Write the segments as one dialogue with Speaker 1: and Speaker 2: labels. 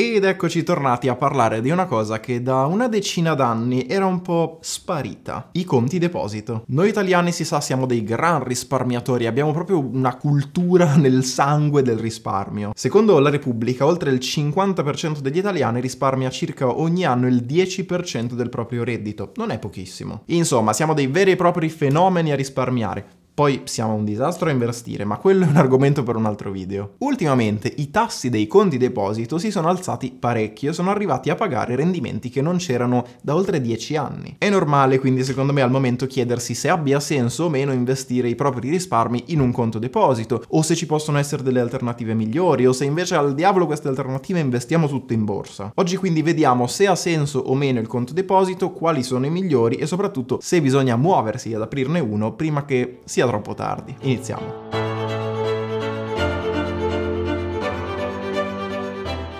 Speaker 1: Ed eccoci tornati a parlare di una cosa che da una decina d'anni era un po' sparita, i conti deposito. Noi italiani si sa siamo dei gran risparmiatori, abbiamo proprio una cultura nel sangue del risparmio. Secondo la Repubblica oltre il 50% degli italiani risparmia circa ogni anno il 10% del proprio reddito, non è pochissimo. Insomma siamo dei veri e propri fenomeni a risparmiare, poi siamo un disastro a investire, ma quello è un argomento per un altro video. Ultimamente i tassi dei conti deposito si sono alzati parecchio, e sono arrivati a pagare rendimenti che non c'erano da oltre 10 anni. È normale quindi secondo me al momento chiedersi se abbia senso o meno investire i propri risparmi in un conto deposito, o se ci possono essere delle alternative migliori, o se invece al diavolo queste alternative investiamo tutto in borsa. Oggi quindi vediamo se ha senso o meno il conto deposito, quali sono i migliori e soprattutto se bisogna muoversi ad aprirne uno prima che sia troppo tardi. Iniziamo.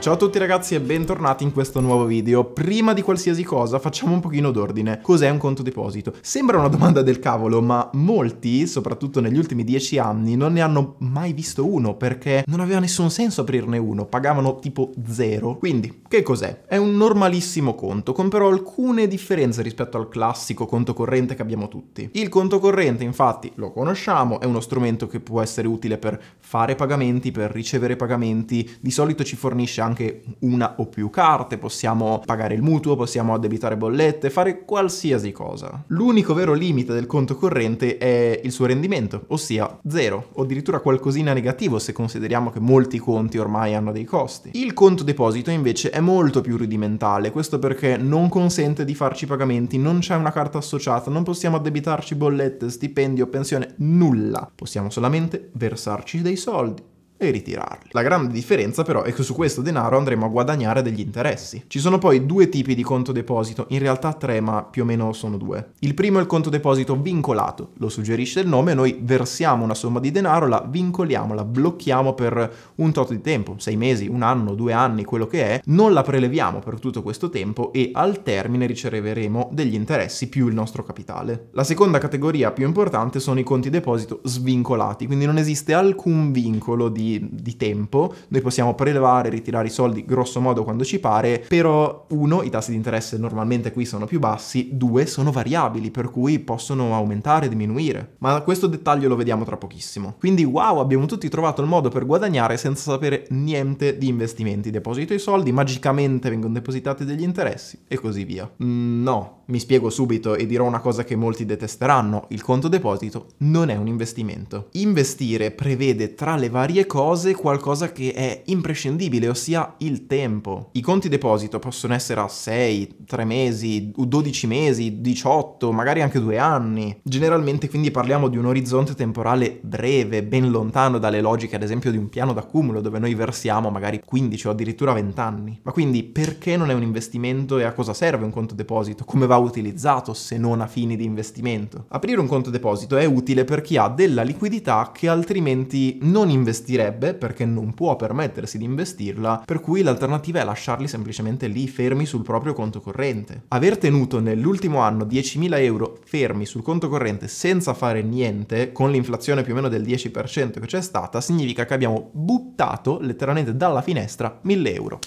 Speaker 1: Ciao a tutti ragazzi e bentornati in questo nuovo video. Prima di qualsiasi cosa facciamo un pochino d'ordine. Cos'è un conto deposito? Sembra una domanda del cavolo, ma molti, soprattutto negli ultimi dieci anni, non ne hanno mai visto uno perché non aveva nessun senso aprirne uno, pagavano tipo zero. Quindi, che cos'è? È un normalissimo conto, con però alcune differenze rispetto al classico conto corrente che abbiamo tutti. Il conto corrente, infatti, lo conosciamo, è uno strumento che può essere utile per fare pagamenti, per ricevere pagamenti, di solito ci fornisce anche anche una o più carte, possiamo pagare il mutuo, possiamo addebitare bollette, fare qualsiasi cosa. L'unico vero limite del conto corrente è il suo rendimento, ossia zero, o addirittura qualcosina negativo se consideriamo che molti conti ormai hanno dei costi. Il conto deposito invece è molto più rudimentale, questo perché non consente di farci pagamenti, non c'è una carta associata, non possiamo addebitarci bollette, stipendio, pensione, nulla. Possiamo solamente versarci dei soldi e ritirarli. La grande differenza però è che su questo denaro andremo a guadagnare degli interessi. Ci sono poi due tipi di conto deposito, in realtà tre ma più o meno sono due. Il primo è il conto deposito vincolato, lo suggerisce il nome, noi versiamo una somma di denaro, la vincoliamo, la blocchiamo per un tot di tempo, sei mesi, un anno, due anni, quello che è, non la preleviamo per tutto questo tempo e al termine riceveremo degli interessi più il nostro capitale. La seconda categoria più importante sono i conti deposito svincolati, quindi non esiste alcun vincolo di di, tempo, noi possiamo prelevare e ritirare i soldi grosso modo quando ci pare, però uno, i tassi di interesse normalmente qui sono più bassi, due, sono variabili, per cui possono aumentare, e diminuire. Ma questo dettaglio lo vediamo tra pochissimo. Quindi wow, abbiamo tutti trovato il modo per guadagnare senza sapere niente di investimenti. Deposito i soldi, magicamente vengono depositati degli interessi e così via. Mm, no, mi spiego subito e dirò una cosa che molti detesteranno, il conto deposito non è un investimento. Investire prevede tra le varie cose qualcosa che è imprescindibile, ossia il tempo. I conti deposito possono essere a 6, 3 mesi, 12 mesi, 18, magari anche 2 anni. Generalmente quindi parliamo di un orizzonte temporale breve, ben lontano dalle logiche ad esempio di un piano d'accumulo dove noi versiamo magari 15 o addirittura 20 anni. Ma quindi perché non è un investimento e a cosa serve un conto deposito? Come va utilizzato se non a fini di investimento. Aprire un conto deposito è utile per chi ha della liquidità che altrimenti non investirebbe perché non può permettersi di investirla, per cui l'alternativa è lasciarli semplicemente lì fermi sul proprio conto corrente. Aver tenuto nell'ultimo anno 10.000 euro fermi sul conto corrente senza fare niente, con l'inflazione più o meno del 10% che c'è stata, significa che abbiamo buttato letteralmente dalla finestra 1.000 euro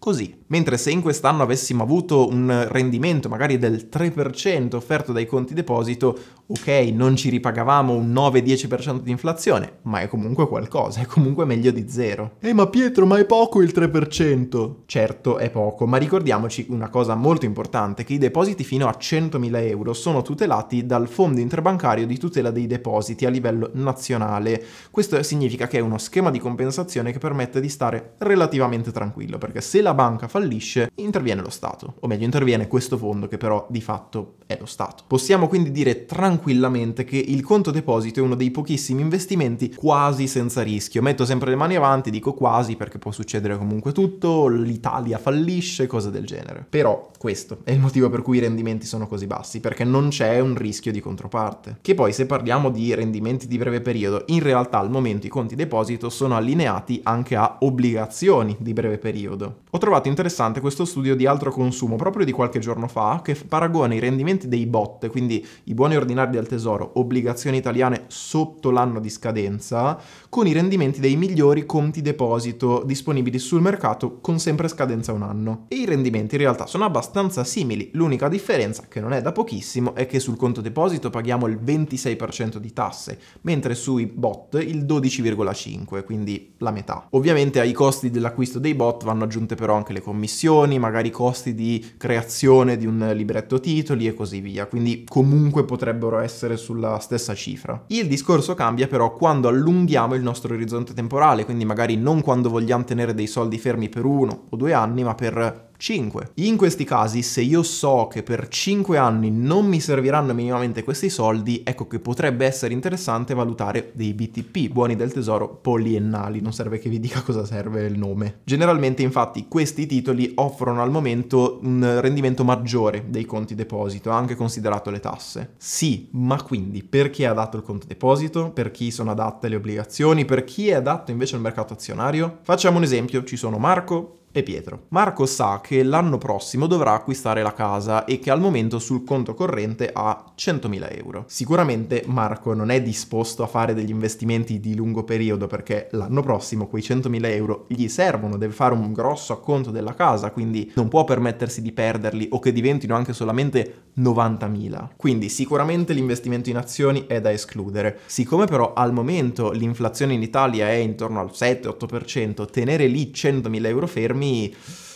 Speaker 1: così. Mentre se in quest'anno avessimo avuto un rendimento magari del 3% offerto dai conti deposito, ok, non ci ripagavamo un 9-10% di inflazione, ma è comunque qualcosa, è comunque meglio di zero. Eh ma Pietro, ma è poco il 3%? Certo è poco, ma ricordiamoci una cosa molto importante, che i depositi fino a 100.000 euro sono tutelati dal Fondo Interbancario di Tutela dei Depositi a livello nazionale. Questo significa che è uno schema di compensazione che permette di stare relativamente tranquillo, perché se la la banca fallisce, interviene lo Stato, o meglio interviene questo fondo che però di fatto è lo Stato. Possiamo quindi dire tranquillamente che il conto deposito è uno dei pochissimi investimenti quasi senza rischio. Metto sempre le mani avanti, dico quasi perché può succedere comunque tutto, l'Italia fallisce, cose del genere. Però questo è il motivo per cui i rendimenti sono così bassi, perché non c'è un rischio di controparte. Che poi se parliamo di rendimenti di breve periodo, in realtà al momento i conti deposito sono allineati anche a obbligazioni di breve periodo. Ho trovato interessante questo studio di altro consumo, proprio di qualche giorno fa, che paragona i rendimenti dei BOT, quindi i buoni ordinari del tesoro, obbligazioni italiane sotto l'anno di scadenza, con i rendimenti dei migliori conti deposito disponibili sul mercato con sempre scadenza un anno. E i rendimenti in realtà sono abbastanza simili, l'unica differenza, che non è da pochissimo, è che sul conto deposito paghiamo il 26% di tasse, mentre sui bot il 12,5, quindi la metà. Ovviamente ai costi dell'acquisto dei bot vanno aggiunte però però anche le commissioni, magari i costi di creazione di un libretto titoli e così via, quindi comunque potrebbero essere sulla stessa cifra. Il discorso cambia però quando allunghiamo il nostro orizzonte temporale, quindi magari non quando vogliamo tenere dei soldi fermi per uno o due anni, ma per 5. In questi casi, se io so che per 5 anni non mi serviranno minimamente questi soldi, ecco che potrebbe essere interessante valutare dei BTP, buoni del tesoro poliennali, non serve che vi dica cosa serve il nome. Generalmente infatti questi titoli offrono al momento un rendimento maggiore dei conti deposito, anche considerato le tasse. Sì, ma quindi per chi è adatto il conto deposito? Per chi sono adatte le obbligazioni? Per chi è adatto invece al mercato azionario? Facciamo un esempio, ci sono Marco, e Pietro. Marco sa che l'anno prossimo dovrà acquistare la casa e che al momento sul conto corrente ha 100.000 euro. Sicuramente Marco non è disposto a fare degli investimenti di lungo periodo perché l'anno prossimo quei 100.000 euro gli servono, deve fare un grosso acconto della casa, quindi non può permettersi di perderli o che diventino anche solamente 90.000. Quindi sicuramente l'investimento in azioni è da escludere. Siccome però al momento l'inflazione in Italia è intorno al 7-8%, tenere lì 100.000 euro fermi risparmi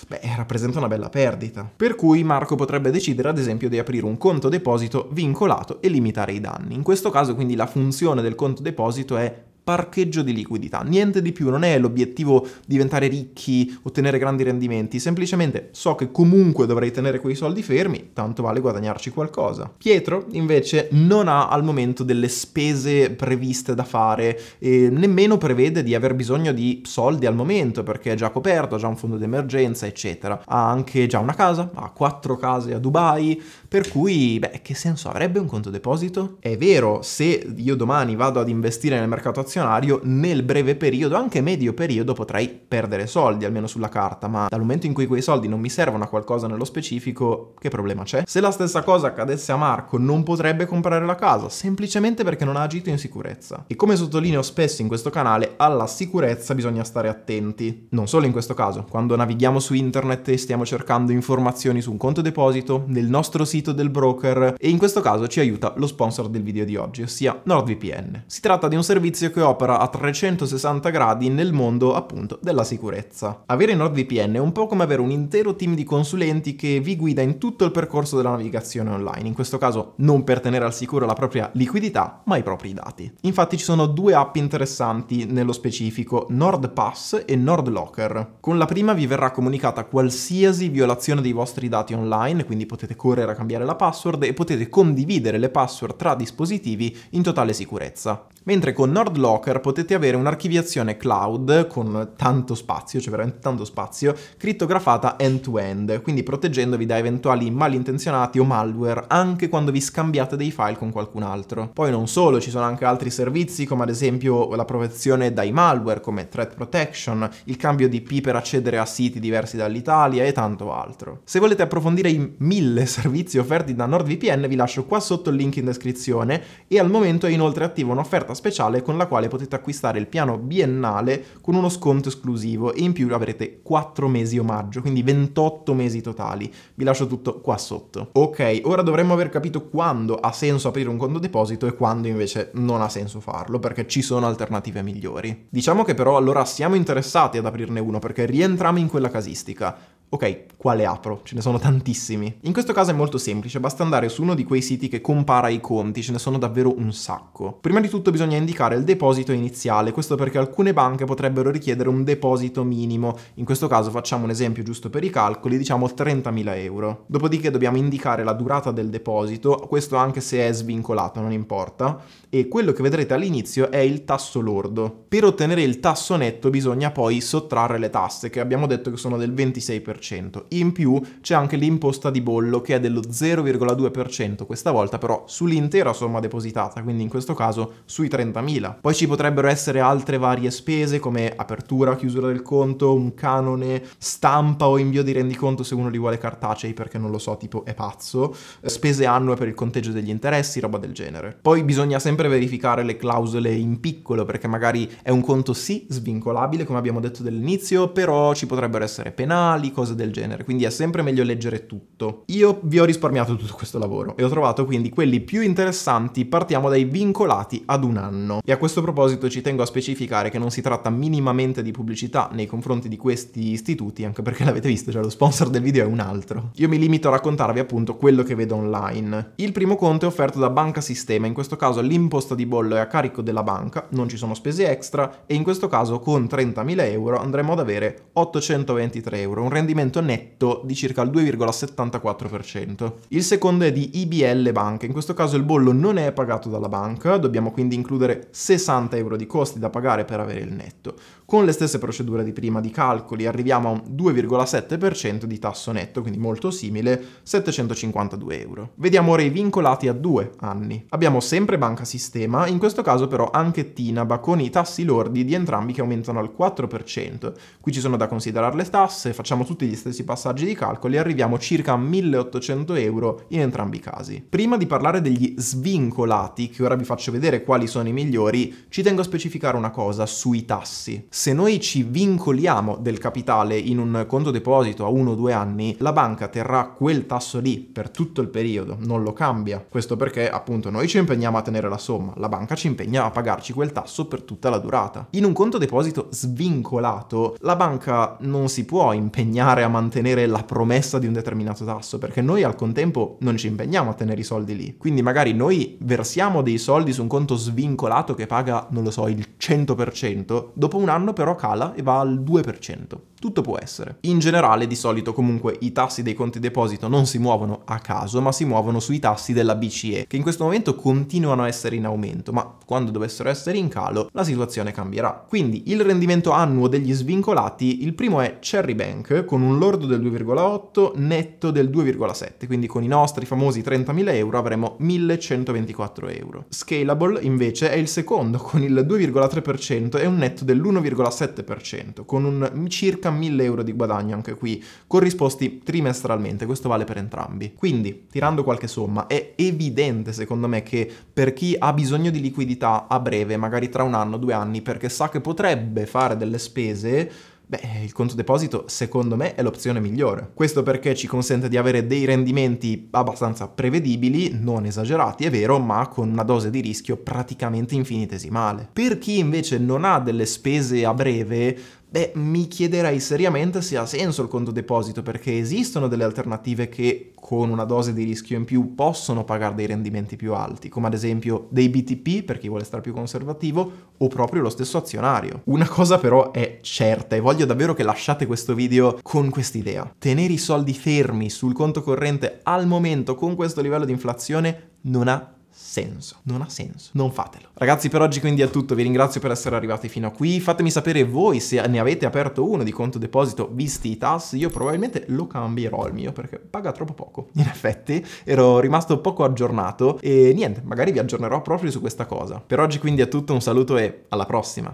Speaker 1: beh, rappresenta una bella perdita. Per cui Marco potrebbe decidere ad esempio di aprire un conto deposito vincolato e limitare i danni. In questo caso quindi la funzione del conto deposito è parcheggio di liquidità, niente di più, non è l'obiettivo diventare ricchi, ottenere grandi rendimenti, semplicemente so che comunque dovrei tenere quei soldi fermi, tanto vale guadagnarci qualcosa. Pietro invece non ha al momento delle spese previste da fare e nemmeno prevede di aver bisogno di soldi al momento perché è già coperto, ha già un fondo d'emergenza, eccetera. Ha anche già una casa, ha quattro case a Dubai, per cui, beh, che senso avrebbe un conto deposito? È vero, se io domani vado ad investire nel mercato azionario, azionario nel breve periodo, anche medio periodo, potrei perdere soldi, almeno sulla carta, ma dal momento in cui quei soldi non mi servono a qualcosa nello specifico, che problema c'è? Se la stessa cosa accadesse a Marco, non potrebbe comprare la casa, semplicemente perché non ha agito in sicurezza. E come sottolineo spesso in questo canale, alla sicurezza bisogna stare attenti. Non solo in questo caso, quando navighiamo su internet e stiamo cercando informazioni su un conto deposito, nel nostro sito del broker, e in questo caso ci aiuta lo sponsor del video di oggi, ossia NordVPN. Si tratta di un servizio che ho opera a 360 gradi nel mondo appunto della sicurezza. Avere NordVPN è un po' come avere un intero team di consulenti che vi guida in tutto il percorso della navigazione online, in questo caso non per tenere al sicuro la propria liquidità, ma i propri dati. Infatti ci sono due app interessanti nello specifico, NordPass e NordLocker. Con la prima vi verrà comunicata qualsiasi violazione dei vostri dati online, quindi potete correre a cambiare la password e potete condividere le password tra dispositivi in totale sicurezza. Mentre con NordLocker Docker potete avere un'archiviazione cloud con tanto spazio, cioè veramente tanto spazio, crittografata end-to-end, quindi proteggendovi da eventuali malintenzionati o malware anche quando vi scambiate dei file con qualcun altro. Poi non solo, ci sono anche altri servizi come ad esempio la protezione dai malware come Threat Protection, il cambio di IP per accedere a siti diversi dall'Italia e tanto altro. Se volete approfondire i mille servizi offerti da NordVPN vi lascio qua sotto il link in descrizione e al momento è inoltre attiva un'offerta speciale con la quale quale potete acquistare il piano biennale con uno sconto esclusivo e in più avrete 4 mesi omaggio, quindi 28 mesi totali. Vi lascio tutto qua sotto. Ok, ora dovremmo aver capito quando ha senso aprire un conto deposito e quando invece non ha senso farlo, perché ci sono alternative migliori. Diciamo che però allora siamo interessati ad aprirne uno perché rientriamo in quella casistica ok, quale apro? Ce ne sono tantissimi. In questo caso è molto semplice, basta andare su uno di quei siti che compara i conti, ce ne sono davvero un sacco. Prima di tutto bisogna indicare il deposito iniziale, questo perché alcune banche potrebbero richiedere un deposito minimo, in questo caso facciamo un esempio giusto per i calcoli, diciamo 30.000 euro. Dopodiché dobbiamo indicare la durata del deposito, questo anche se è svincolato, non importa, e quello che vedrete all'inizio è il tasso lordo. Per ottenere il tasso netto bisogna poi sottrarre le tasse, che abbiamo detto che sono del 26%. 0,2%. In più c'è anche l'imposta di bollo che è dello 0,2%, questa volta però sull'intera somma depositata, quindi in questo caso sui 30.000. Poi ci potrebbero essere altre varie spese come apertura, chiusura del conto, un canone, stampa o invio di rendiconto se uno li vuole cartacei perché non lo so, tipo è pazzo, spese annue per il conteggio degli interessi, roba del genere. Poi bisogna sempre verificare le clausole in piccolo perché magari è un conto sì svincolabile come abbiamo detto dall'inizio, però ci potrebbero essere penali, cose cose del genere, quindi è sempre meglio leggere tutto. Io vi ho risparmiato tutto questo lavoro e ho trovato quindi quelli più interessanti, partiamo dai vincolati ad un anno. E a questo proposito ci tengo a specificare che non si tratta minimamente di pubblicità nei confronti di questi istituti, anche perché l'avete visto, cioè lo sponsor del video è un altro. Io mi limito a raccontarvi appunto quello che vedo online. Il primo conto è offerto da Banca Sistema, in questo caso l'imposta di bollo è a carico della banca, non ci sono spese extra e in questo caso con 30.000 euro andremo ad avere 823 euro, un rendimento rendimento netto di circa il 2,74%. Il secondo è di IBL Banca, in questo caso il bollo non è pagato dalla banca, dobbiamo quindi includere 60 euro di costi da pagare per avere il netto. Con le stesse procedure di prima di calcoli arriviamo a un 2,7% di tasso netto, quindi molto simile, 752 euro. Vediamo ora i vincolati a due anni. Abbiamo sempre banca sistema, in questo caso però anche Tinaba con i tassi lordi di entrambi che aumentano al 4%. Qui ci sono da considerare le tasse, facciamo tutti tutti gli stessi passaggi di calcoli arriviamo circa a 1800 euro in entrambi i casi. Prima di parlare degli svincolati, che ora vi faccio vedere quali sono i migliori, ci tengo a specificare una cosa sui tassi. Se noi ci vincoliamo del capitale in un conto deposito a 1-2 anni, la banca terrà quel tasso lì per tutto il periodo, non lo cambia. Questo perché appunto noi ci impegniamo a tenere la somma, la banca ci impegna a pagarci quel tasso per tutta la durata. In un conto deposito svincolato, la banca non si può impegnare imparare a mantenere la promessa di un determinato tasso, perché noi al contempo non ci impegniamo a tenere i soldi lì. Quindi magari noi versiamo dei soldi su un conto svincolato che paga, non lo so, il 100%, dopo un anno però cala e va al 2% tutto può essere. In generale di solito comunque i tassi dei conti deposito non si muovono a caso ma si muovono sui tassi della BCE che in questo momento continuano a essere in aumento ma quando dovessero essere in calo la situazione cambierà. Quindi il rendimento annuo degli svincolati il primo è Cherry Bank con un lordo del 2,8 netto del 2,7 quindi con i nostri famosi 30.000 euro avremo 1124 euro. Scalable invece è il secondo con il 2,3% e un netto dell'1,7% con un circa 1000 euro di guadagno anche qui, corrisposti trimestralmente, questo vale per entrambi. Quindi, tirando qualche somma, è evidente secondo me che per chi ha bisogno di liquidità a breve, magari tra un anno, due anni, perché sa che potrebbe fare delle spese, Beh, il conto deposito secondo me è l'opzione migliore. Questo perché ci consente di avere dei rendimenti abbastanza prevedibili, non esagerati è vero, ma con una dose di rischio praticamente infinitesimale. Per chi invece non ha delle spese a breve, beh, mi chiederei seriamente se ha senso il conto deposito, perché esistono delle alternative che con una dose di rischio in più possono pagare dei rendimenti più alti, come ad esempio dei BTP per chi vuole stare più conservativo, o proprio lo stesso azionario. Una cosa però è certa e voglio davvero che lasciate questo video con quest'idea. Tenere i soldi fermi sul conto corrente al momento con questo livello di inflazione non ha senso. Non ha senso. Non fatelo. Ragazzi, per oggi quindi è tutto. Vi ringrazio per essere arrivati fino a qui. Fatemi sapere voi se ne avete aperto uno di conto deposito visti i tassi. Io probabilmente lo cambierò il mio perché paga troppo poco. In effetti, ero rimasto poco aggiornato e niente, magari vi aggiornerò proprio su questa cosa. Per oggi quindi è tutto, un saluto e alla prossima.